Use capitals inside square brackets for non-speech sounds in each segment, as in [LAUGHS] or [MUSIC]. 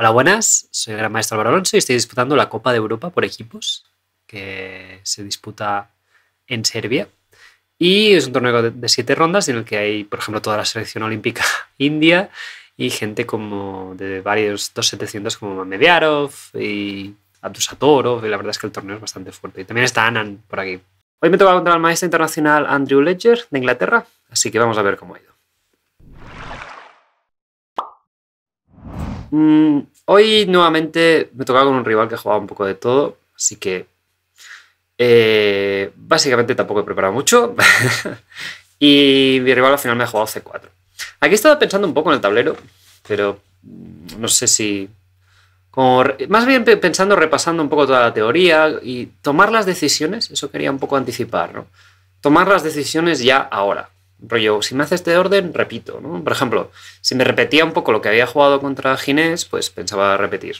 Hola, buenas. Soy el gran maestro Álvaro Alonso y estoy disputando la Copa de Europa por equipos que se disputa en Serbia. Y es un torneo de siete rondas en el que hay, por ejemplo, toda la selección olímpica [LAUGHS] india y gente como de varios 2700 como Mediarov y Abdusatorov. Y la verdad es que el torneo es bastante fuerte. Y también está Anan por aquí. Hoy me toca contra el maestro internacional Andrew Ledger de Inglaterra, así que vamos a ver cómo ha ido. Mm, hoy nuevamente me tocaba con un rival que jugaba un poco de todo, así que eh, básicamente tampoco he preparado mucho. [LAUGHS] y mi rival al final me ha jugado C4. Aquí estaba pensando un poco en el tablero, pero mm, no sé si. más bien pensando, repasando un poco toda la teoría y tomar las decisiones, eso quería un poco anticipar, ¿no? Tomar las decisiones ya ahora, rollo, si me haces este orden, repito. ¿no? Por ejemplo, si me repetía un poco lo que había jugado contra Ginés, pues pensaba repetir.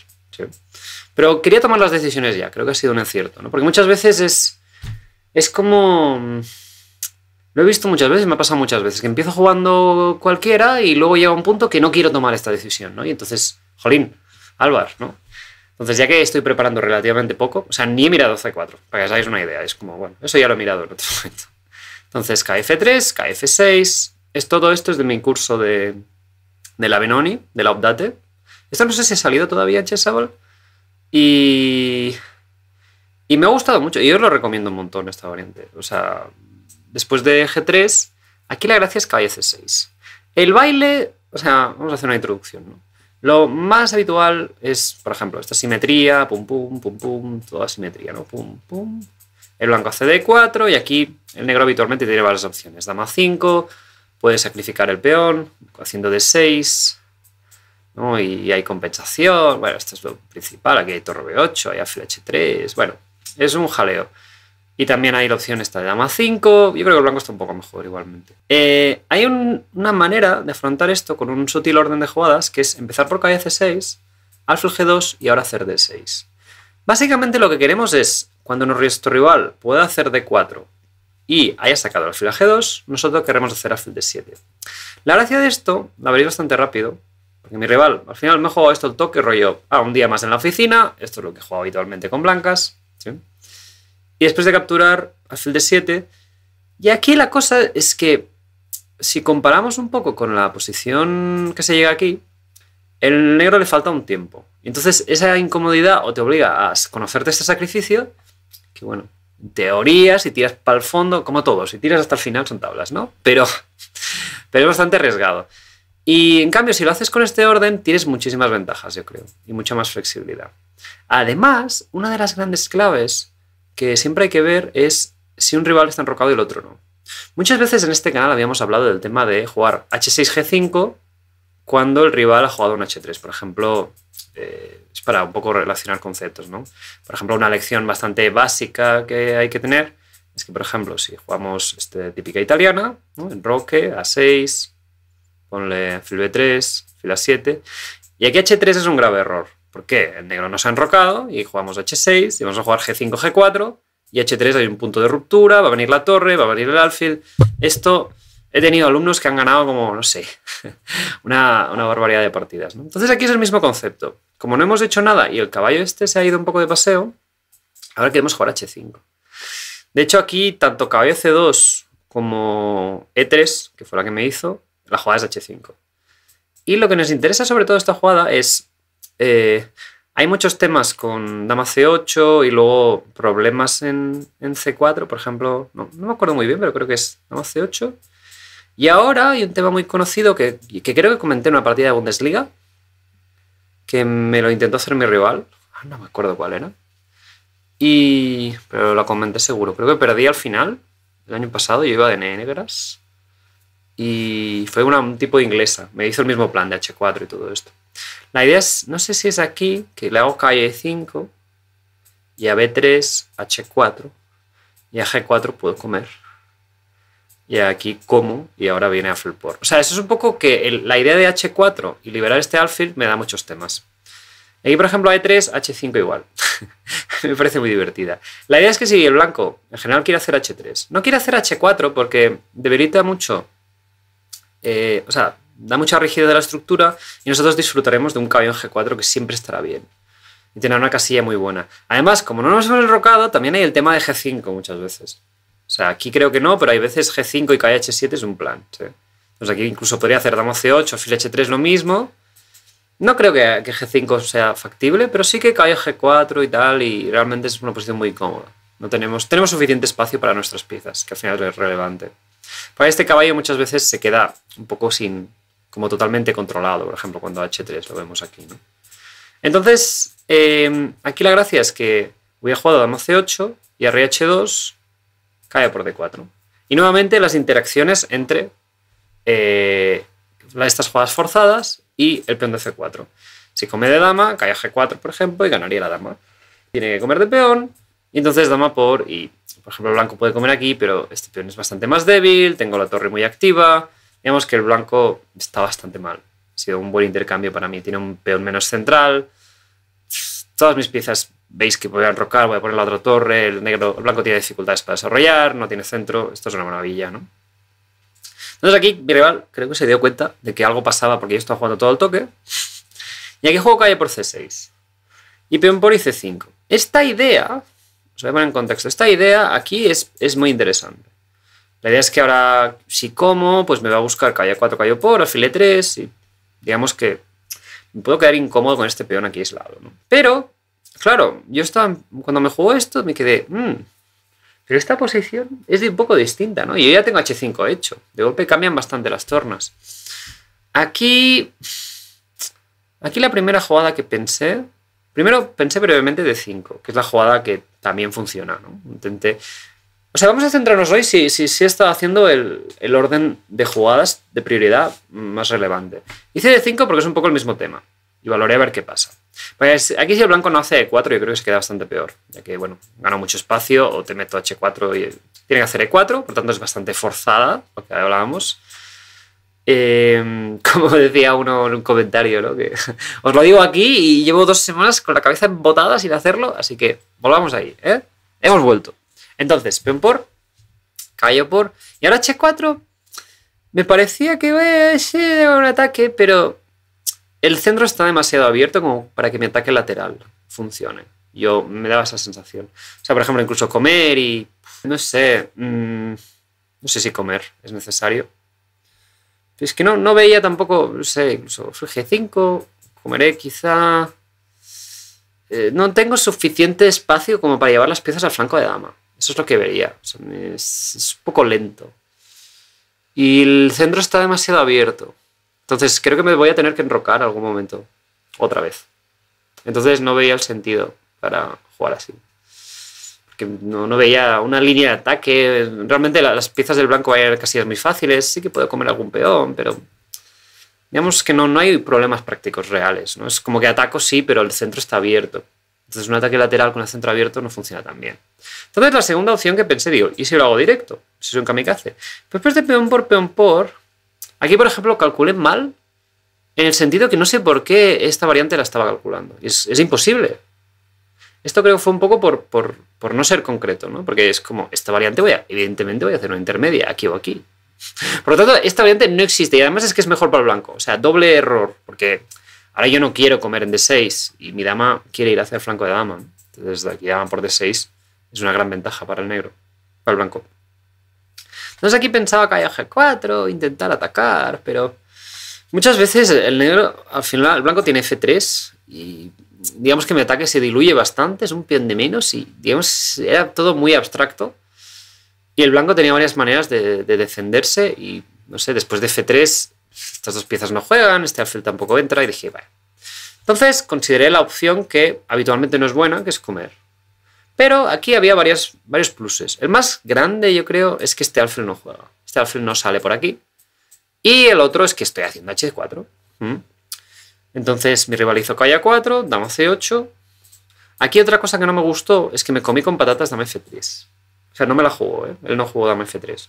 Pero quería tomar las decisiones ya, creo que ha sido un acierto, ¿no? porque muchas veces es, es como... Mm, lo he visto muchas veces, me ha pasado muchas veces, que empiezo jugando cualquiera y luego llega un punto que no quiero tomar esta decisión, ¿no? Y entonces, jolín, Álvaro, ¿no? Entonces, ya que estoy preparando relativamente poco, o sea, ni he mirado C4, para que os hagáis una idea, es como, bueno, eso ya lo he mirado en otro [LAUGHS] momento. Entonces, KF3, KF6, es, todo esto es de mi curso de, de la Benoni, de la Update. Esto no sé si ha salido todavía en Chessable. Y, y me ha gustado mucho. Y yo os lo recomiendo un montón esta variante. O sea, después de G3, aquí la gracia es kf 6 El baile, o sea, vamos a hacer una introducción. ¿no? Lo más habitual es, por ejemplo, esta simetría, pum, pum, pum, pum, toda simetría, ¿no? Pum, pum, el blanco hace d4 y aquí el negro habitualmente tiene varias opciones. Dama 5, puede sacrificar el peón haciendo d6, y hay compensación. Bueno, esto es lo principal. Aquí hay torre b8, hay alfil h3. Bueno, es un jaleo. Y también hay la opción esta de dama 5. Yo creo que el blanco está un poco mejor igualmente. Eh, hay una manera de afrontar esto con un sutil orden de jugadas, que es empezar por calle c6, alfil g2 y ahora hacer d6. Básicamente lo que queremos es cuando nuestro rival pueda hacer d4 y haya sacado el filaje g2, nosotros queremos hacer alfil d7. La gracia de esto la veréis bastante rápido, porque mi rival, al final me ha jugado esto el toque, rollo, ah, un día más en la oficina, esto es lo que juego habitualmente con blancas, y después de capturar alfil de 7 y aquí la cosa es que si comparamos un poco con la posición que se llega aquí, el negro le falta un tiempo. Entonces esa incomodidad o te obliga a conocerte este sacrificio, que bueno, en teoría, si tiras para el fondo, como todos, si tiras hasta el final son tablas, ¿no? Pero, [LAUGHS] pero es bastante arriesgado. Y en cambio, si lo haces con este orden, tienes muchísimas ventajas, yo creo, y mucha más flexibilidad. Además, una de las grandes claves que siempre hay que ver es si un rival está enrocado y el otro no. Muchas veces en este canal habíamos hablado del tema de jugar H6G5 cuando el rival ha jugado un H3. Por ejemplo, eh, es para un poco relacionar conceptos, ¿no? Por ejemplo, una lección bastante básica que hay que tener es que, por ejemplo, si jugamos este, típica italiana, en roque, A6, ponle fil B3, fila 7, y aquí H3 es un grave error. ¿Por qué? El negro nos ha enrocado y jugamos H6, y vamos a jugar G5, G4, y H3 hay un punto de ruptura, va a venir la torre, va a venir el alfil. Esto he tenido alumnos que han ganado como, no sé, [LAUGHS] una, barbaridad de partidas. Entonces aquí es el mismo concepto. Como no hemos hecho nada y el caballo este se ha ido un poco de paseo, ahora queremos jugar H5. De hecho aquí tanto caballo C2 como E3, que fue la que me hizo, la jugada es H5. Y lo que nos interesa sobre todo esta jugada es... Eh, hay muchos temas con dama C8 y luego problemas en, C4, por ejemplo, no, no, me acuerdo muy bien, pero creo que es dama C8 y ahora hay un tema muy conocido que, creo que comenté en una partida de Bundesliga, que me lo intentó hacer mi rival, ah, no me acuerdo cuál era, y, pero lo comenté seguro, creo que perdí al final, el año pasado, yo iba de negras, y fue un tipo de inglesa, me hizo el mismo plan de H4 y todo esto. La idea es, no sé si es aquí, que le hago calle 5 y a B3, H4 y a G4 puedo comer y aquí como y ahora viene a Por. O sea, eso es un poco que la idea de H4 y liberar este alfil me da muchos temas. Aquí, por ejemplo, A3, H5 igual. [LAUGHS] me parece muy divertida. La idea es que si el blanco en general quiere hacer H3, no quiere hacer H4 porque debilita mucho, eh, o sea, da mucha rigidez a la estructura y nosotros disfrutaremos de un caballo G4 que siempre estará bien y tener una casilla muy buena. Además, como no nos hemos enrocado, también hay el tema de G5 muchas veces aquí creo que no, pero hay veces G5 y h 7 es un plan. aquí incluso podría hacer dama C8, fila H3 lo mismo. No creo que, que, G5 sea factible, pero sí que cae G4 y tal, y realmente es una posición muy cómoda. No tenemos, tenemos suficiente espacio para nuestras piezas, que al final es relevante. Para este caballo muchas veces se queda un poco sin, como totalmente controlado, por ejemplo, cuando H3 lo vemos aquí. Entonces, eh, aquí la gracia es que voy a jugar dama C8 y rh H2, cae por D4. Y nuevamente las interacciones entre eh, estas jugadas forzadas y el peón de C4. Si come de dama, cae G4, por ejemplo, y ganaría la dama. Tiene que comer de peón, y entonces dama por... Y, por ejemplo, el blanco puede comer aquí, pero este peón es bastante más débil, tengo la torre muy activa. vemos que el blanco está bastante mal. Ha sido un buen intercambio para mí. Tiene un peón menos central. Todas mis piezas veis que voy a enrocar, voy a poner la otra torre, el negro, blanco tiene dificultades para desarrollar, no tiene centro, esto es una maravilla, ¿no? Entonces aquí mi rival creo que se dio cuenta de que algo pasaba porque yo estaba jugando todo al toque. Y aquí juego calle por C6. Y peón por c 5 Esta idea, os voy a poner en contexto, esta idea aquí es, es muy interesante. La idea es que ahora, si como, pues me va a buscar calle 4, calle por, alfil 3 y digamos que me puedo quedar incómodo con este peón aquí aislado. ¿no? Pero Claro, yo estaba, cuando me jugó esto me quedé, mm, pero esta posición es un poco distinta, ¿no? Yo ya tengo H5 hecho, de golpe cambian bastante las tornas. Aquí, aquí la primera jugada que pensé, primero pensé brevemente de 5, que es la jugada que también funciona, ¿no? Intenté, o sea, vamos a centrarnos hoy si, si, he estado haciendo el, el, orden de jugadas de prioridad más relevante. Hice de 5 porque es un poco el mismo tema y valoré a ver qué pasa. Pues aquí si el blanco no hace E4 yo creo que se queda bastante peor, ya que, bueno, gana mucho espacio o te meto H4 y tiene que hacer E4, por tanto es bastante forzada, lo hablábamos. Em, [LAUGHS] como decía uno en un comentario, ¿no? que [LAUGHS] os lo digo aquí y llevo dos semanas con la cabeza embotada sin hacerlo, así que volvamos ahí, ¿eh? Hemos vuelto. Entonces, peón por, caballo por, y ahora H4 me parecía que iba a un ataque, pero el centro está demasiado abierto como para que mi ataque lateral funcione. Yo me daba esa sensación. O sea, por ejemplo, incluso comer y. No sé. Mm, no sé si comer es necesario. es que no, no veía tampoco. No sé, incluso soy G5, comeré quizá. Eh, no tengo suficiente espacio como para llevar las piezas al flanco de dama. Eso es lo que vería. es un poco lento. Y el centro está demasiado abierto. Entonces creo que me voy a tener que enrocar algún momento, otra vez. Entonces no veía el sentido para jugar así. Porque no, veía una línea de ataque. Realmente las piezas del blanco eran casi muy fáciles. Sí que puedo comer algún peón, pero digamos que no, no hay problemas prácticos reales. ¿no? Es como que ataco sí, pero el centro está abierto. Entonces un ataque lateral con el centro abierto no funciona tan bien. Entonces la segunda opción que pensé, digo, ¿y si lo hago directo? Si soy un kamikaze. después pues, de peón por peón por, Aquí, por ejemplo, calculé mal en el sentido que no sé por qué esta variante la estaba calculando. Es, imposible. Esto creo que fue un poco por, por, no ser concreto, ¿no? Porque es como, esta variante voy a, evidentemente voy a hacer una intermedia, aquí o aquí. [LAUGHS] Por lo tanto, esta variante no existe y además es que es mejor para el blanco. O sea, doble error, porque ahora yo no quiero comer en D6 y mi dama quiere ir hacia el flanco de dama. Entonces, aquí dama por D6 es una gran ventaja para el negro, para el blanco. Entonces aquí pensaba que había G4, intentar atacar, pero muchas veces el negro, al final, el blanco tiene F3 y digamos que mi ataque se diluye bastante, es un peón de menos y digamos era todo muy abstracto. Y el blanco tenía varias maneras de, de defenderse y no sé, después de F3 estas dos piezas no juegan, este alfil tampoco entra y dije, vale. Entonces consideré la opción que habitualmente no es buena, que es comer. Pero aquí había varias, varios pluses. El más grande, yo creo, es que este alfil no juega. Este Alfred no sale por aquí. Y el otro es que estoy haciendo H4. ¿Mm? Entonces mi rival hizo 4, dama C8. Aquí otra cosa que no me gustó es que me comí con patatas dama F3. O sea, no me la jugó, ¿eh? Él no jugó dama F3.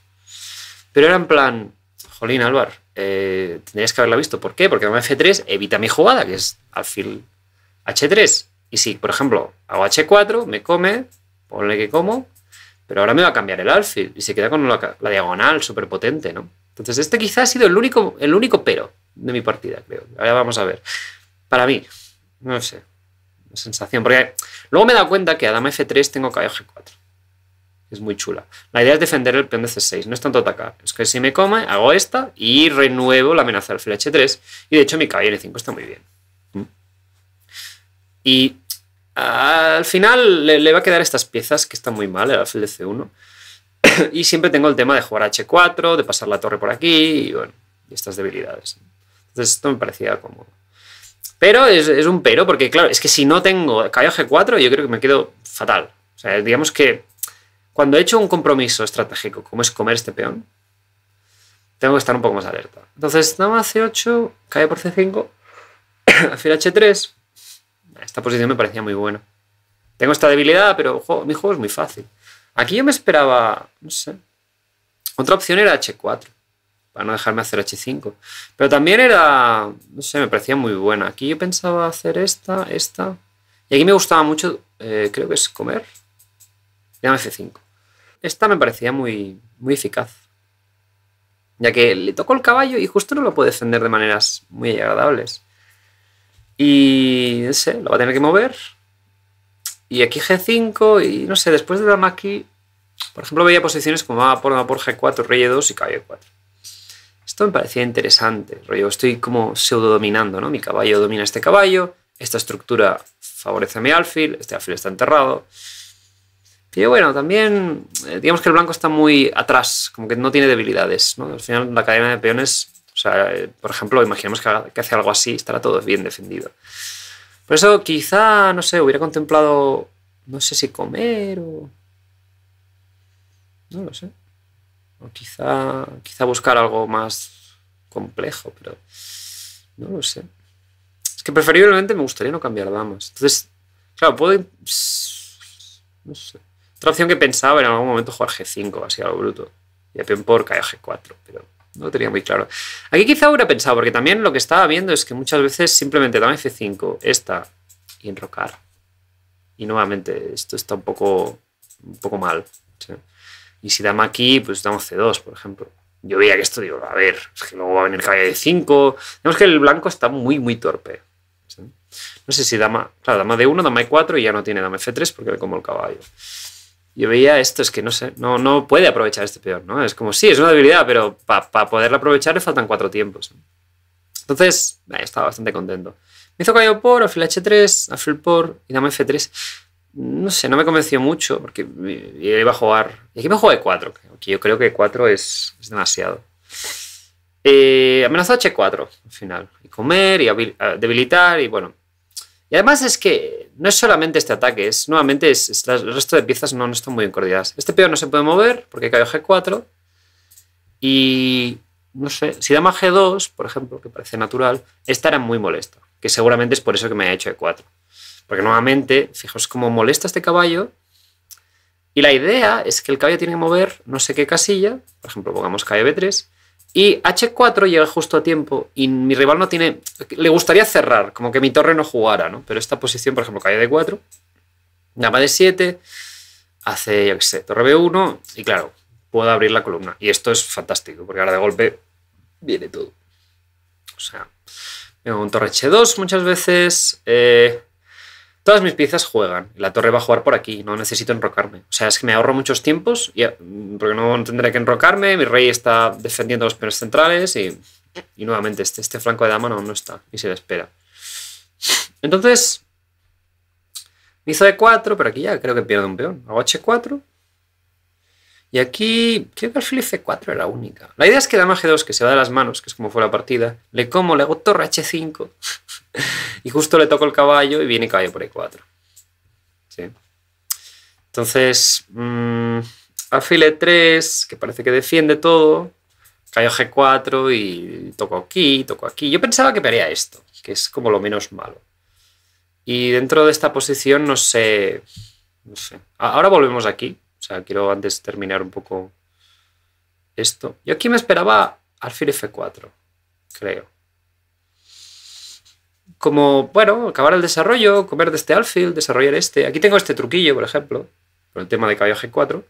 Pero era en plan, jolín, Álvaro, eh, tendrías que haberla visto. ¿Por qué? Porque dama F3 evita mi jugada, que es alfil H3. Y si, por ejemplo, hago H4, me come, ponle que como, pero ahora me va a cambiar el alfil y se queda con la, diagonal súper potente, ¿no? Entonces, este quizá ha sido el único, el único pero de mi partida, creo. Ahora vamos a ver. Para mí, no sé, sensación. Porque luego me he dado cuenta que a dama F3 tengo caballo G4. Es muy chula. La idea es defender el peón de C6, no es tanto atacar. Es que si me come, hago esta y renuevo la amenaza del alfil H3. Y de hecho, mi caballo N5 está muy bien. ¿Mm? Y al final le, va a quedar estas piezas que están muy mal el alfil de C1. [COUGHS] y siempre tengo el tema de jugar H4, de pasar la torre por aquí y bueno, estas debilidades. Entonces esto me parecía como... Pero es, un pero, porque claro, es que si no tengo caballo G4, yo creo que me quedo fatal. O sea, digamos que cuando he hecho un compromiso estratégico, como es comer este peón, tengo que estar un poco más alerta. Entonces, dama C8, cae por C5, [COUGHS] alfil H3, esta posición me parecía muy buena. Tengo esta debilidad, pero mi juego es muy fácil. Aquí yo me esperaba, no sé. Otra opción era H4, para no dejarme hacer H5. Pero también era, no sé, me parecía muy buena. Aquí yo pensaba hacer esta, esta. Y aquí me gustaba mucho, eh, creo que es comer. Llama F5. Esta me parecía muy, muy eficaz. Ya que le tocó el caballo y justo no lo puede defender de maneras muy agradables. Y sé, lo va a tener que mover. Y aquí G5 y no sé, después de dama aquí, por ejemplo, veía posiciones como va ah, por, por G4, rey 2 e y caballo 4 Esto me parecía interesante, rollo, estoy como pseudo dominando, ¿no? Mi caballo domina este caballo, esta estructura favorece a mi alfil, este alfil está enterrado. Y bueno, también eh, digamos que el blanco está muy atrás, como que no tiene debilidades. ¿no? Al final la cadena de peones o sea, por ejemplo, imaginemos que, hace algo así, estará todo bien defendido. Por eso quizá, no sé, hubiera contemplado, no sé si comer o... No lo sé. O quizá, quizá buscar algo más complejo, pero no lo sé. Es que preferiblemente me gustaría no cambiar damas. Entonces, claro, puedo... No sé. Otra opción que pensaba en algún momento jugar G5, así a bruto. Y a peón por cae a G4, pero... No lo tenía muy claro. Aquí quizá hubiera pensado, porque también lo que estaba viendo es que muchas veces simplemente dame F5, esta, y enrocar. Y nuevamente, esto está un poco, un poco mal. Y si dama aquí, pues damos C2, por ejemplo. Yo veía que esto, digo, a ver, es que luego va a venir caballo de 5. Vemos que el blanco está muy, muy torpe. No sé si dama, claro, dama D1, dama E4 y ya no tiene dama F3 porque le como el caballo yo veía esto, es que no sé, no, no puede aprovechar este peor. ¿no? Es como, sí, es una debilidad, pero para poderla aprovechar le faltan cuatro tiempos. Entonces, estaba bastante contento. Me hizo caballo por, alfil h3, alfil por y dame f3. No sé, no me convenció mucho porque iba a jugar. Y aquí me jugué 4, que yo creo que 4 es, es demasiado. Eh, amenazó h4 al final. Y comer y ah, debilitar y bueno. Y además es que no es solamente este ataque, es nuevamente el resto de piezas no, están muy bien Este peón no se puede mover porque cayó G4 y no sé, si dama G2, por ejemplo, que parece natural, esta era muy molesta, que seguramente es por eso que me ha hecho E4. Porque nuevamente, fijaos cómo molesta este caballo y la idea es que el caballo tiene que mover no sé qué casilla, por ejemplo, pongamos KB3, y H4 llega justo a tiempo y mi rival no tiene. Le gustaría cerrar, como que mi torre no jugara, ¿no? Pero esta posición, por ejemplo, cae de 4, dama de 7, hace, yo torre B1, y claro, puedo abrir la columna. Y esto es fantástico, porque ahora de golpe viene todo. O sea, tengo un torre H2 muchas veces. Eh, todas mis piezas juegan. La torre va a jugar por aquí, no necesito enrocarme. O sea, es que me ahorro muchos tiempos y, mm, porque no tendré que enrocarme. Mi rey está defendiendo los peones centrales y, y nuevamente este, este, flanco de dama no, está y se le espera. Entonces, me hizo de 4, pero aquí ya creo que pierdo un peón. Hago H4 y aquí, creo que al file 4 era la única. La idea es que dama G2, que se va de las manos, que es como fue la partida, le como, le hago torre H5, [LAUGHS] y justo le toco el caballo y viene caballo por E4. ¿Sí? Entonces, mmm, e 3 que parece que defiende todo, Cayó G4 y toco aquí, toco aquí. Yo pensaba que pelearía esto, que es como lo menos malo. Y dentro de esta posición, no sé, no sé. Ahora volvemos aquí, quiero antes terminar un poco esto. Yo aquí me esperaba alfil F4, creo. Como, bueno, acabar el desarrollo, comer de este alfil, desarrollar este. Aquí tengo este truquillo, por ejemplo, por el tema de caballo G4.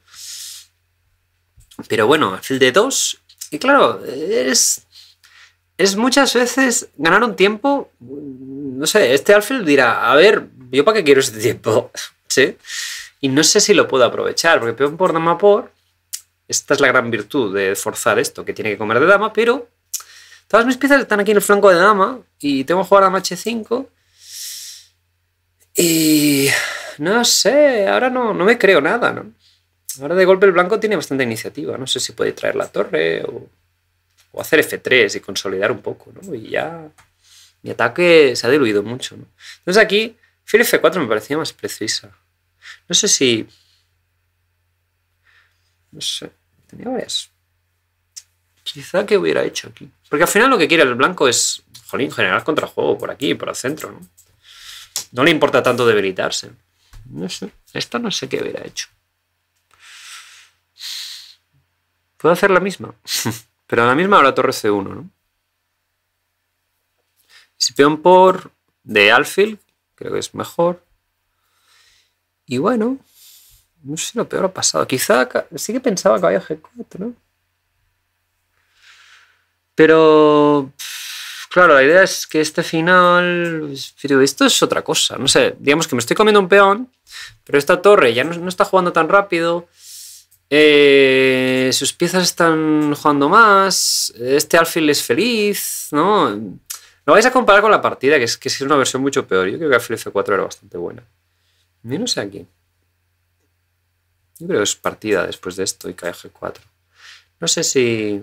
Pero bueno, alfil d 2. Y claro, es, es muchas veces ganar un tiempo. No sé, este alfil dirá, a ver, ¿yo para qué quiero este tiempo? [LAUGHS] ¿Sí? Y no sé si lo puedo aprovechar, porque peón por dama por, esta es la gran virtud de forzar esto, que tiene que comer de dama, pero todas mis piezas están aquí en el flanco de dama y tengo que jugar a h5. Y no sé, ahora no, no me creo nada, ¿no? Ahora de golpe el blanco tiene bastante iniciativa, no sé si puede traer la torre o, hacer F3 y consolidar un poco, ¿no? Y ya mi ataque se ha diluido mucho, Entonces aquí, F4 me parecía más precisa. No sé si. No sé. Tenía Quizá que hubiera hecho aquí. Porque al final lo que quiere el blanco es, jolín, contra juego por aquí, por el centro, ¿no? No le importa tanto debilitarse. No sé. Esta no sé qué hubiera hecho. Puedo hacer la misma. [LAUGHS] Pero la misma ahora torre C1, ¿no? Si peón por de alfil, creo que es mejor. Y bueno, no sé si lo peor ha pasado. Quizá sí que pensaba que había G4, ¿no? Pero, claro, la idea es que este final, esto es otra cosa, no sé, digamos que me estoy comiendo un peón, pero esta torre ya no, está jugando tan rápido, eh, sus piezas están jugando más, este alfil es feliz, ¿no? Lo vais a comparar con la partida, que es, que es una versión mucho peor. Yo creo que alfil F4 era bastante buena no sé aquí. Yo creo que es partida después de esto y cae G4. No sé si...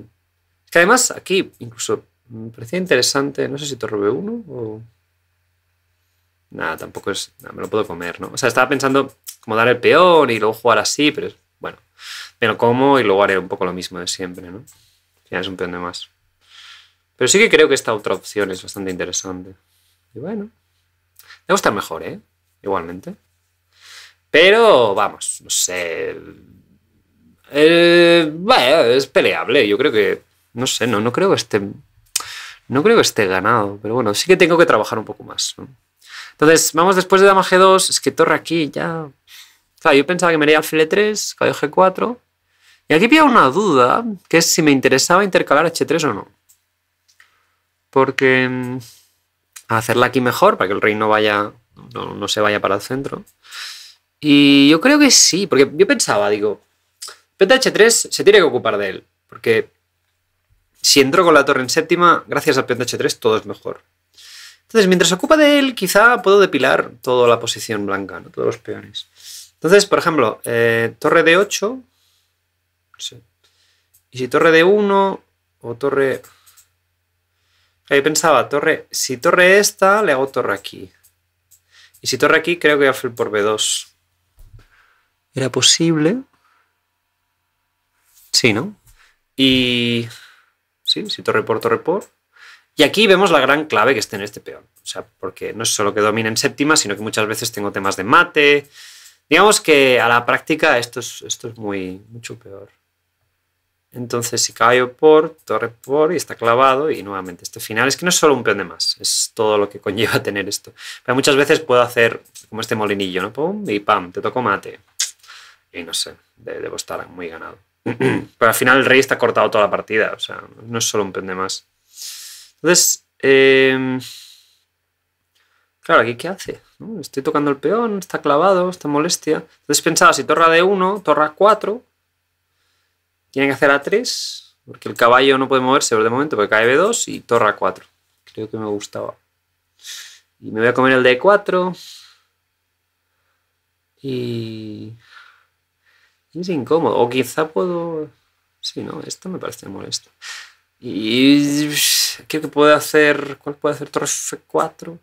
Es que además aquí incluso me parecía interesante, no sé si torre B1 o... Nada, tampoco es... Nada, me lo puedo comer, ¿no? O sea, estaba pensando como dar el peón y luego jugar así, pero bueno, me lo como y luego haré un poco lo mismo de siempre, ¿no? final es un peón de más. Pero sí que creo que esta otra opción es bastante interesante. Y bueno, me gusta mejor, ¿eh? Igualmente. Pero vamos, no sé. Eh, es peleable. Yo creo que. No sé, no, no creo que esté. No creo que esté ganado. Pero bueno, sí que tengo que trabajar un poco más. Entonces, vamos después de dama G2. Es que torre aquí ya. sea, yo pensaba que me iría alfil 3 caballo G4. Y aquí había una duda, que es si me interesaba intercalar H3 o no. Porque mm, hacerla aquí mejor, para que el rey no vaya, no, no se vaya para el centro. Y yo creo que sí, porque yo pensaba, digo, PTH3 se tiene que ocupar de él, porque si entro con la torre en séptima, gracias al PTH3 todo es mejor. Entonces, mientras se ocupa de él, quizá puedo depilar toda la posición blanca, ¿no? todos los peones. Entonces, por ejemplo, eh, torre de 8. Y si torre de 1 o torre... Ahí pensaba, torre, si torre esta, le hago torre aquí. Y si torre aquí, creo que voy a por B2. ¿Era posible? Sí, ¿no? Y... Sí, si torre por torre por. Y aquí vemos la gran clave que está en este peón. O sea, porque no es solo que en séptima, sino que muchas veces tengo temas de mate. Digamos que a la práctica esto es, esto es muy, mucho peor. Entonces, si caigo por, torre por, y está clavado, y nuevamente este final es que no es solo un peón de más, es todo lo que conlleva [LAUGHS] tener esto. Pero muchas veces puedo hacer como este molinillo, ¿no? Pum, y pam, te toco mate y no sé, debo estar muy ganado. [CLEARS THROAT] Pero al final el rey está cortado toda la partida, o sea, no es solo un pende más. Entonces, em, claro, aquí qué hace? Estoy tocando el peón, está clavado, está molestia. Entonces pensaba, si torra d 1, torra 4, tiene que hacer a 3, porque el caballo no puede moverse por de momento, porque cae B2 y torra 4. Creo que me gustaba. Y me voy a comer el D4. Y es incómodo. O quizá puedo. Sí, no, esto me parece molesto. Y creo que puede hacer. ¿Cuál puede hacer? Torre F4.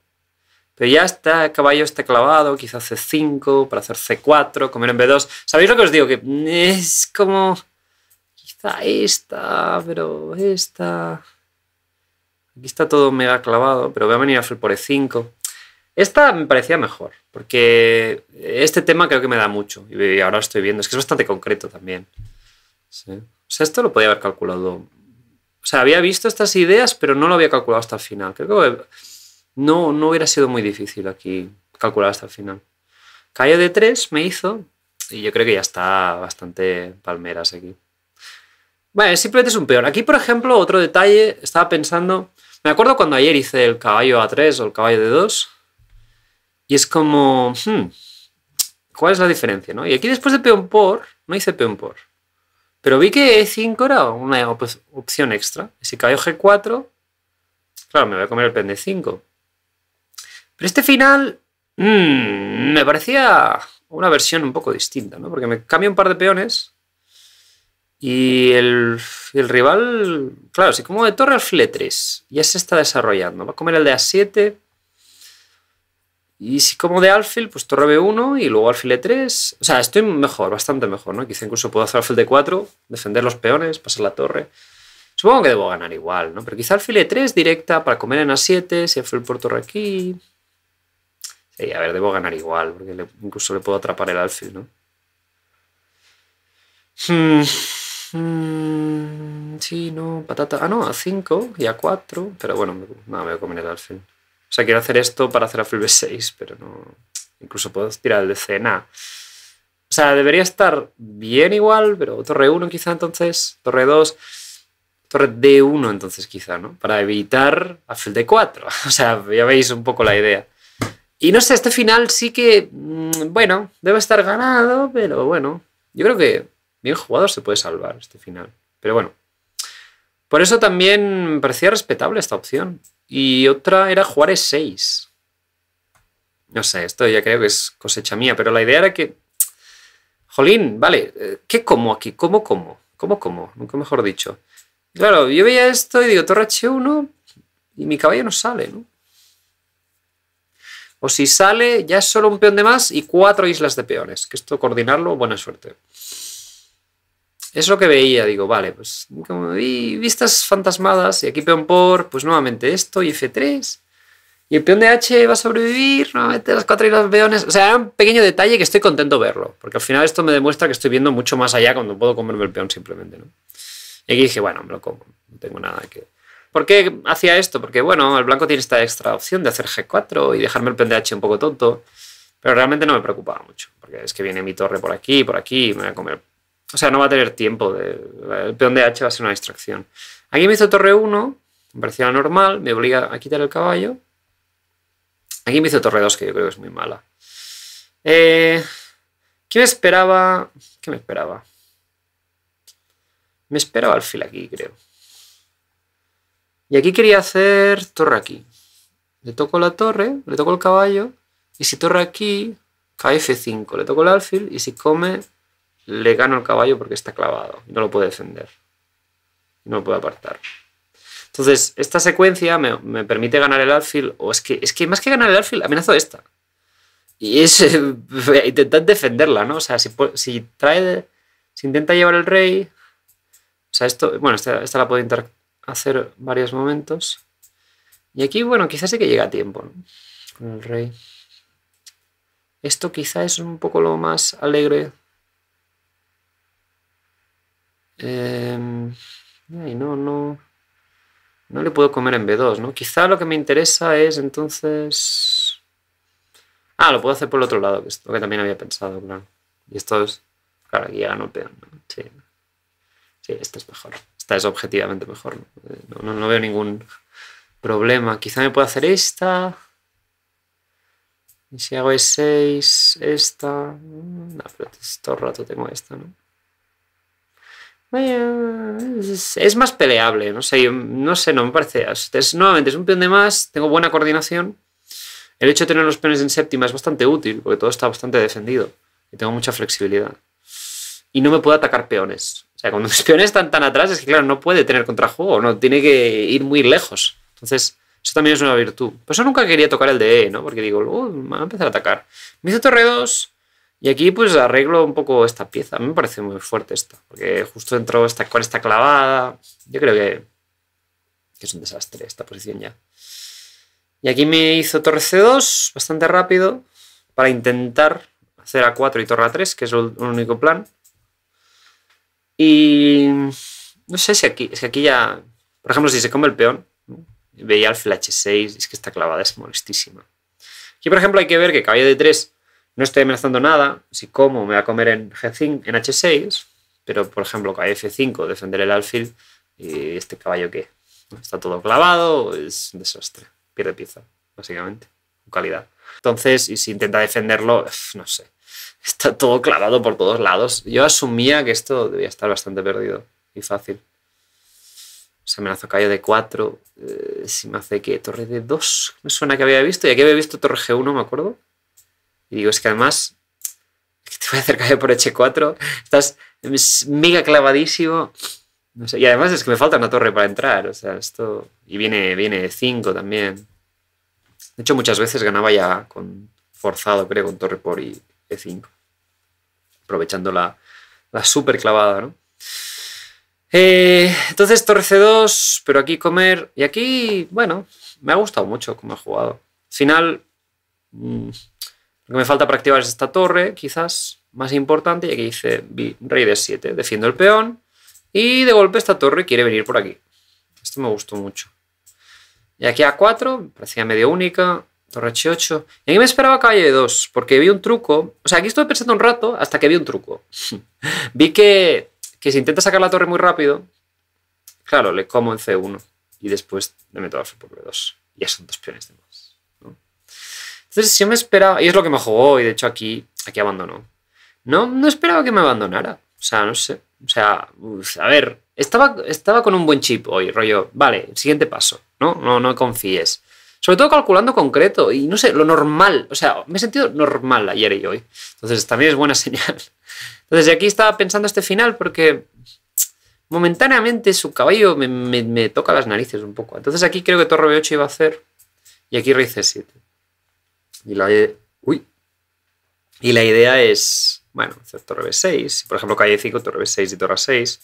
Pero ya está, caballo está clavado, quizá C5 para hacer C4, comer en B2. ¿Sabéis lo que os digo? Que es como. Quizá esta, pero esta. Aquí está todo mega clavado, pero voy a venir a hacer por E5. Esta me parecía mejor, porque este tema creo que me da mucho y ahora lo estoy viendo. Es que es bastante concreto también. O sea, esto lo podía haber calculado. O sea, había visto estas ideas, pero no lo había calculado hasta el final. Creo que no, no hubiera sido muy difícil aquí calcular hasta el final. Caballo de tres me hizo y yo creo que ya está bastante palmeras aquí. Bueno, simplemente es un peor. Aquí, por ejemplo, otro detalle, estaba pensando... Me acuerdo cuando ayer hice el caballo a 3 o el caballo de 2 y es como, hmm, ¿cuál es la diferencia? ¿no? Y aquí después de peón por, no hice peón por. Pero vi que E5 era una opción extra. Si cayó G4, claro, me voy a comer el peón de 5. Pero este final hmm, me parecía una versión un poco distinta, ¿no? Porque me cambio un par de peones y el, el rival, claro, si como de torre al fle3, ya se está desarrollando. Va a comer el de A7, y si como de alfil, pues torre B1 y luego alfil E3. O sea, estoy mejor, bastante mejor, ¿no? Quizá incluso puedo hacer alfil D4, defender los peones, pasar la torre. Supongo que debo ganar igual, ¿no? Pero quizá alfil E3 directa para comer en A7, si alfil por torre aquí... Sí, a ver, debo ganar igual, porque incluso le puedo atrapar el alfil, ¿no? Hmm, hmm, sí, no, patata... Ah, no, A5 y A4, pero bueno, nada, me voy a comer el alfil. O sea, quiero hacer esto para hacer b 6, pero no. Incluso puedo tirar el DC, O sea, debería estar bien igual, pero torre 1 quizá entonces, torre 2, torre D1 entonces quizá, ¿no? Para evitar a D4. [LAUGHS] O sea, ya veis un poco la idea. Y no sé, este final sí que, mm, bueno, debe estar ganado, pero bueno, yo creo que bien jugado se puede salvar este final. Pero bueno, por eso también me parecía respetable esta opción. Y otra era Juárez 6. No sé, esto ya creo que es cosecha mía, pero la idea era que. Jolín, vale, eh, ¿qué como aquí? ¿Cómo como? ¿Cómo como? Nunca mejor dicho. Claro, yo veía esto y digo, Torre H1 y mi caballo no sale, ¿no? O si sale, ya es solo un peón de más y cuatro islas de peones. Que esto coordinarlo, buena suerte es lo que veía, digo, vale, pues como, vi vistas fantasmadas, y aquí peón por, pues nuevamente esto, y F3, y el peón de H va a sobrevivir, nuevamente las cuatro y los peones, o sea, era un pequeño detalle que estoy contento verlo, porque al final esto me demuestra que estoy viendo mucho más allá cuando puedo comerme el peón simplemente, ¿no? Y aquí dije, bueno, me lo como, no tengo nada que... ¿Por qué hacía esto? Porque, bueno, el blanco tiene esta extra opción de hacer G4 y dejarme el peón de H un poco tonto, pero realmente no me preocupaba mucho, porque es que viene mi torre por aquí, por aquí, me voy a comer o sea, no va a tener tiempo. De, el peón de H va a ser una distracción. Aquí me hizo torre 1, me parecía normal, me obliga a quitar el caballo. Aquí me hizo torre 2, que yo creo que es muy mala. Eh, ¿Qué me esperaba? ¿Qué me esperaba? Me esperaba alfil aquí, creo. Y aquí quería hacer torre aquí. Le toco la torre, le toco el caballo, y si torre aquí, cae 5 le toco el alfil, y si come, le gano el caballo porque está clavado no lo puede defender. No lo puede apartar. Entonces, esta secuencia me, permite ganar el alfil o es que, es que más que ganar el alfil amenazo esta. Y es [LAUGHS] intentar defenderla, ¿no? O sea, si, si trae, si intenta llevar el rey, o sea, esto, bueno, esta, la puedo hacer varios momentos. Y aquí, bueno, quizás sí que llega a tiempo, ¿no? Con el rey. Esto quizás es un poco lo más alegre Em, no, no, no le puedo comer en B2, ¿no? Quizá lo que me interesa es entonces... Ah, lo puedo hacer por el otro lado, que es lo que también había pensado, claro. Y esto es... Claro, aquí ya ¿no? Sí. Sí, es mejor. Esta es objetivamente mejor. Eh, no, no, veo ningún problema. Quizá me pueda hacer esta. Y si hago E6, esta... Mm, no, pero todo rato tengo esta, ¿no? Es, más peleable, no sé, no sé, no me parece. Es, nuevamente, es un peón de más, tengo buena coordinación. El hecho de tener los peones en séptima es bastante útil, porque todo está bastante defendido y tengo mucha flexibilidad. Y no me puedo atacar peones. O sea, cuando mis [LAUGHS] peones están tan atrás, es que claro, no puede tener contrajuego, no, tiene que ir muy lejos. Entonces, eso también es una virtud. Por eso nunca quería tocar el de E, ¿no? Porque digo, oh, va a empezar a atacar. Me hizo torre y aquí pues arreglo un poco esta pieza. A mí me parece muy fuerte esta, porque justo entró esta, con esta clavada. Yo creo que, es un desastre esta posición ya. Y aquí me hizo torre C2 bastante rápido para intentar hacer A4 y torre A3, que es el único plan. Y no sé si aquí, que aquí ya, por ejemplo, si se come el peón, veía alfa H6, es que esta clavada es molestísima. Aquí, por ejemplo, hay que ver que cabía de 3 no estoy amenazando nada. Si como, me va a comer en, g en H6, pero por ejemplo, cae F5, defender el alfil y este caballo que está todo clavado, es un desastre. Pierde pieza, básicamente, calidad. Entonces, y si intenta defenderlo, no sé. Está todo clavado por todos lados. Yo asumía que esto debía estar bastante perdido y fácil. Se amenaza caballo de 4. Eh, si me hace que torre de 2. Me suena que había visto. Y aquí había visto torre G1, me acuerdo. Y digo, es que además, te voy a hacer caer por H4, estás mega clavadísimo. No sé, y además es que me falta una torre para entrar, o sea, esto... Y viene, viene 5 también. De hecho, muchas veces ganaba ya con forzado, creo, con torre por E5. Aprovechando la, super clavada, ¿no? Eh, entonces, torre C2, pero aquí comer. Y aquí, bueno, me ha gustado mucho cómo ha jugado. final, mm, lo que me falta para activar es esta torre, quizás más importante, y aquí dice rey de 7, defiendo el peón, y de golpe esta torre quiere venir por aquí. Esto me gustó mucho. Y aquí A4, parecía medio única, torre H8. Y aquí me esperaba calle 2, porque vi un truco. O sea, aquí estuve pensando un rato hasta que vi un truco. [LAUGHS] vi que, que si intenta sacar la torre muy rápido, claro, le como en C1 y después le meto f por B2. Ya son dos peones de entonces yo me esperaba, y es lo que me jugó, y de hecho aquí, aquí abandonó. No, no esperaba que me abandonara. O sea, no sé. O sea, a ver, estaba, estaba con un buen chip hoy, rollo. Vale, siguiente paso, ¿no? No, no confíes. Sobre todo calculando concreto y no sé, lo normal. O sea, me he sentido normal ayer y hoy. Entonces también es buena [LAUGHS] señal. Entonces, aquí estaba pensando este final porque momentáneamente su caballo me, toca las narices un poco. Entonces, aquí creo que torre B8 iba a hacer y aquí rey C7. Y la, uy. Y la idea es, bueno, hacer torre B6, por ejemplo, calle 5, torre B6 y torre 6.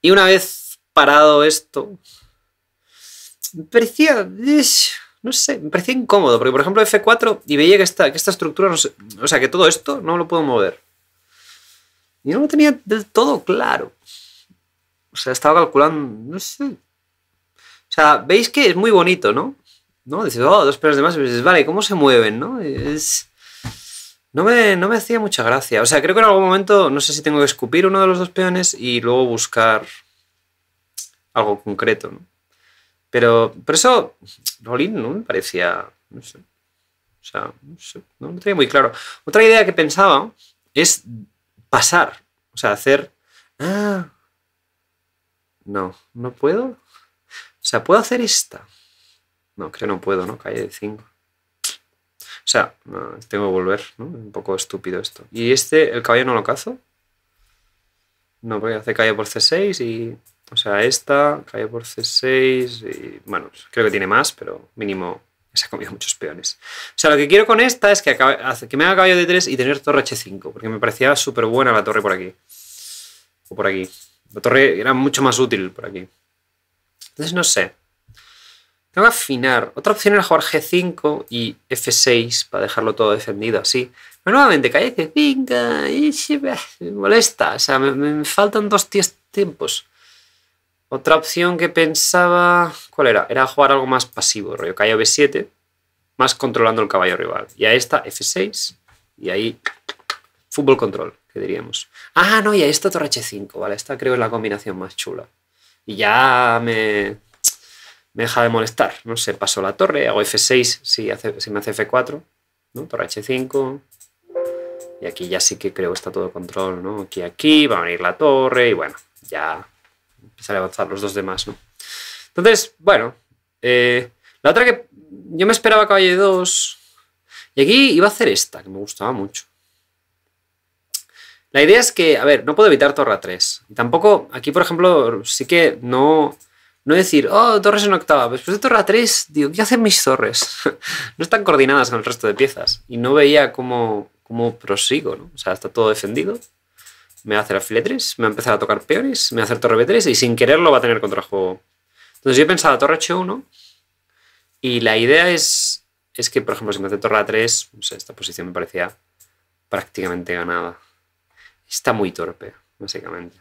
Y una vez parado esto, me parecía, no sé, me parecía incómodo, porque por ejemplo F4 y veía que esta, que esta estructura, o sea, que todo esto no lo puedo mover. Y no lo tenía del todo claro. O sea, estaba calculando, no sé. O sea, veis que es muy bonito, ¿no? ¿no? Dices, oh, dos peones de más, pues y vale, ¿cómo se mueven, no? Es... No me, hacía mucha gracia. O sea, creo que en algún momento, no sé si tengo que escupir uno de los dos peones y luego buscar algo concreto, Pero por eso, Rolín no me parecía, no sé, o sea, no, sé, tenía muy claro. Otra idea que pensaba es pasar, o sea, hacer, ah, no, no puedo, o sea, puedo hacer esta, no, creo que no puedo, ¿no? Calle de 5. O sea, tengo que volver, ¿no? Un poco estúpido esto. ¿Y este, el caballo no lo cazo? No, porque hace calle por C6 y... O sea, esta, calle por C6 y... Bueno, creo que tiene más, pero mínimo se ha comido muchos peones. O sea, lo que quiero con esta es que, que me haga caballo de 3 y tener torre H5, porque me parecía súper buena la torre por aquí. O por aquí. La torre era mucho más útil por aquí. Entonces, no sé. Tengo que afinar. Otra opción era jugar G5 y F6 para dejarlo todo defendido así. Pero nuevamente, c 5 y me molesta. O sea, me, faltan dos tiempos. Otra opción que pensaba. ¿Cuál era? Era jugar algo más pasivo, rollo caballo B7, más controlando el caballo rival. Y a esta F6, y ahí fútbol control, que diríamos. Ah, no, y a esta torre H5, vale, esta creo es la combinación más chula. Y ya me me deja de molestar. No se pasó la torre, hago F6 si, hace, si me hace F4, ¿no? Torre H5. Y aquí ya sí que creo que está todo control, ¿no? Aquí, aquí, va a venir la torre y bueno, ya empezaré a avanzar los dos demás, ¿no? Entonces, bueno, eh, la otra que yo me esperaba caballo 2 y aquí iba a hacer esta, que me gustaba mucho. La idea es que, a ver, no puedo evitar torre 3. Tampoco, aquí por ejemplo, sí que no no decir, oh, torres en octava, después pues, de torre a 3, digo, ¿qué hacen mis torres? [LAUGHS] no están coordinadas con el resto de piezas. Y no veía cómo, cómo prosigo, ¿no? O sea, está todo defendido. Me va a hacer alfil me va a empezar a tocar peores, me va a hacer torre B3 y sin quererlo va a tener contrajuego. Entonces yo he pensado torre H1 y la idea es, es que, por ejemplo, si me hace torre A3, no sé, esta posición me parecía prácticamente ganada. Está muy torpe, básicamente.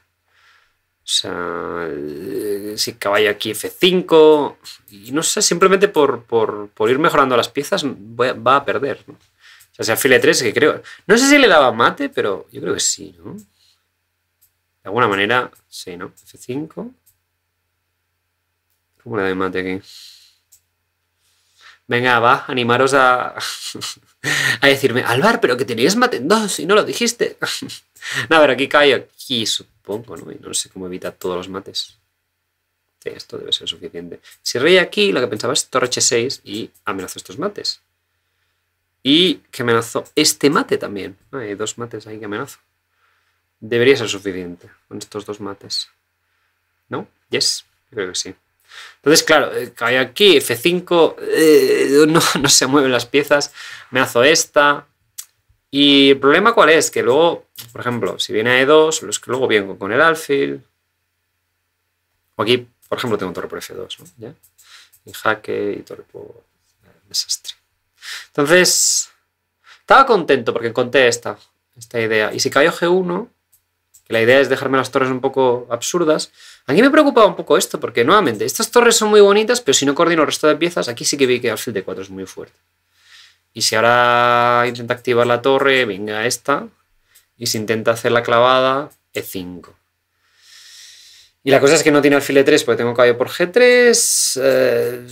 O sea, eh, si caballo aquí F5, y no sé, simplemente por, ir mejorando las piezas va a perder. O sea, si alfil 3 que creo... No sé si le daba mate, pero yo creo que sí, ¿no? De alguna manera, sí, ¿no? F5. ¿Cómo le da mate aquí? Venga, va, animaros a, a decirme, Alvar, pero que tenías en dos y no lo dijiste. no, ver aquí cae aquí, supongo, ¿no? Y no sé cómo evitar todos los mates. Sí, esto debe ser suficiente. Si rey aquí, lo que pensaba es torre h6 y amenazo estos mates. Y que amenazó este mate también. Ah, hay dos mates ahí que amenazo. Debería ser suficiente con estos dos mates. ¿No? Yes, creo que sí. Entonces, claro, eh, cae aquí, F5, eh, [LAUGHS] no, se mueven las piezas, me hazo esta. Y el problema cuál es, que luego, por ejemplo, si viene a e E2, los que luego vengo con el alfil. O aquí, por ejemplo, tengo torre por F2, ¿no? ¿Ya? Y jaque y torre por... Eh, desastre. Entonces, estaba contento porque encontré esta, esta idea. Y si cayó G1, que la idea es dejarme las torres un poco absurdas, a me preocupaba un poco esto, porque nuevamente, estas torres son muy bonitas, pero si no coordino el resto de piezas, aquí sí que vi que el alfil d4 es muy fuerte. Y si ahora intenta activar la torre, venga esta. Y si intenta hacer la clavada, e5. Y la cosa es que no tiene alfil e3 porque tengo caballo por g3 eh,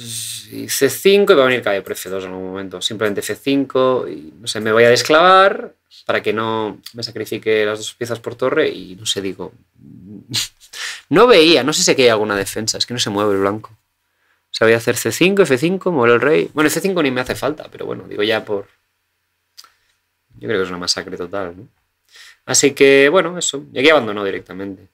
y c5 y va a venir caballo por f2 en algún momento. Simplemente c 5 y no sé, me voy a desclavar para que no me sacrifique las dos piezas por torre y no sé, digo, [LAUGHS] No veía, no sé si aquí hay alguna defensa, es que no se mueve el blanco. Sabía hacer C5, F5, mover el rey. Bueno, C5 ni me hace falta, pero bueno, digo ya por. Yo creo que es una masacre total, ¿no? Así que, bueno, eso. Y aquí abandonó directamente.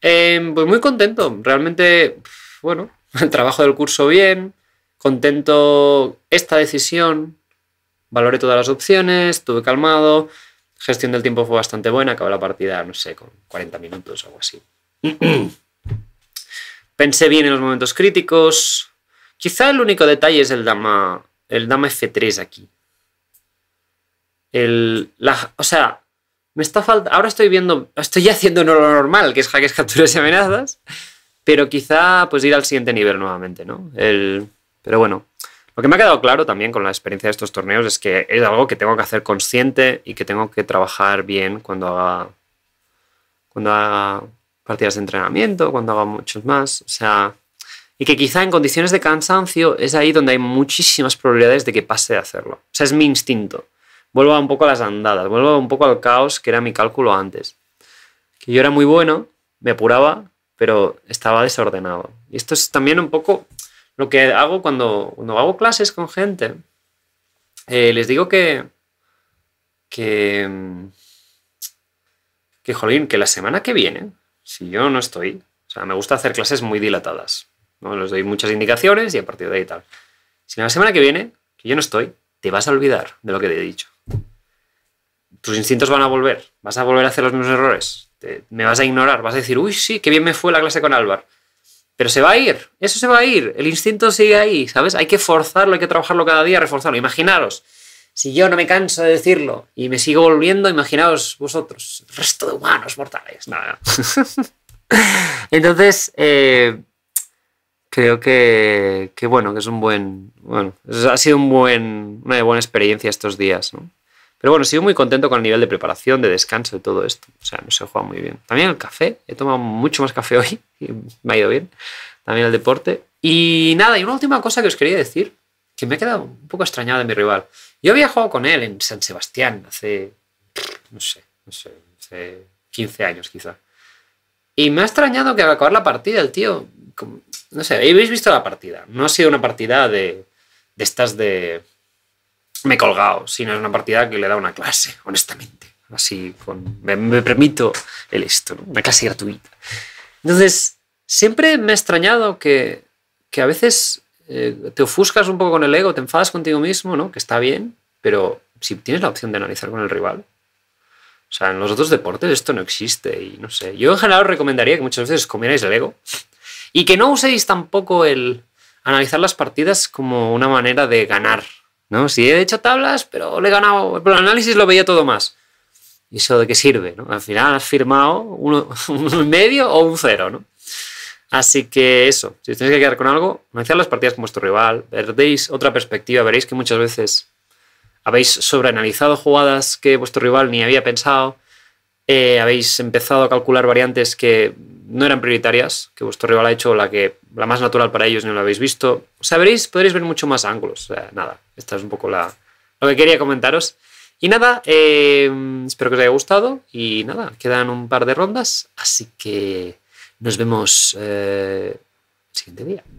Em, pues muy contento. Realmente, bueno, [LAUGHS] el trabajo del curso bien. Contento esta decisión. Valoré todas las opciones, estuve calmado gestión del tiempo fue bastante buena, acabó la partida, no sé, con 40 minutos o algo así. [CLEARS THROAT] Pensé bien en los momentos críticos. Quizá el único detalle es el dama, el dama F3 aquí. El, o sea, me está falta. Ahora estoy viendo, estoy haciendo lo normal, que es jaques, capturas y amenazas, pero quizá pues ir al siguiente nivel nuevamente, ¿no? El, pero bueno, lo que me ha quedado claro también con la experiencia de estos torneos es que es algo que tengo que hacer consciente y que tengo que trabajar bien cuando haga, cuando partidas de entrenamiento, cuando haga muchos más. O sea, y que quizá en condiciones de cansancio es ahí donde hay muchísimas probabilidades de que pase de hacerlo. O sea, es mi instinto. Vuelvo un poco a las andadas, vuelvo un poco al caos que era mi cálculo antes. Que yo era muy bueno, me apuraba, pero estaba desordenado. Y esto es también un poco lo que hago cuando, hago clases con gente, eh, les digo que, mm, que, jolín, que la semana que viene, si yo no estoy, o sea, me gusta hacer clases muy dilatadas, ¿no? Les doy muchas indicaciones y a partir de ahí tal. Si la semana que viene, que yo no estoy, te vas a olvidar de lo que te he dicho. Tus instintos van a volver, vas a volver a hacer los mismos errores, me vas a ignorar, vas a decir, uy, sí, qué bien me fue la clase con Álvaro pero se va a ir, eso se va a ir, el instinto sigue ahí, ¿sabes? Hay que forzarlo, hay que trabajarlo cada día, reforzarlo. Imaginaros, si yo no me canso de decirlo y me sigo volviendo, imaginaos vosotros, el resto de humanos mortales. Nada. [LAUGHS] Entonces, eh, creo que, bueno, que es un buen, bueno, ha sido un buen, una buena experiencia estos días, ¿no? Pero bueno, sigo muy contento con el nivel de preparación, de descanso y todo esto. O sea, no se jugado muy bien. También el café, he tomado mucho más café [LAUGHS] hoy y me ha ido bien. También el deporte. Y nada, y una última cosa que os quería decir, que me ha quedado un poco extrañado de mi rival. Yo había jugado con él en San Sebastián hace, no sé, no sé, hace 15 años quizá. Y me ha extrañado que al acabar la partida el tío, no sé, habéis visto la partida. No ha sido una partida de estas de me he colgado, sino es una partida que le da una clase, honestamente. Así, me, permito el esto, una clase gratuita. Entonces, siempre me ha extrañado que, que a veces eh, te ofuscas un poco con el ego, te enfadas contigo mismo, ¿no? que está bien, pero si tienes la opción de analizar con el rival. O sea, en los otros deportes esto no existe y no sé. Yo en general recomendaría que muchas veces comierais el ego y que no uséis tampoco el analizar las partidas como una manera de ganar ¿no? si he hecho tablas, pero le he ganado, pero el análisis lo veía todo más. ¿Y eso de qué sirve? ¿no? Al final has firmado uno, [LAUGHS] medio o un cero, ¿no? Así que eso, si os tenéis que quedar con algo, analizar las partidas con vuestro rival, veréis otra perspectiva, veréis que muchas veces habéis sobreanalizado jugadas que vuestro rival ni había pensado, eh, habéis empezado a calcular variantes que no eran prioritarias, que vuestro rival ha hecho la, que, la más natural para ellos, ni lo habéis visto. Sabréis, podréis ver mucho más ángulos. nada, esta es un poco la, lo que quería comentaros. Y nada, eh, espero que os haya gustado. Y nada, quedan un par de rondas, así que nos vemos eh, el siguiente día.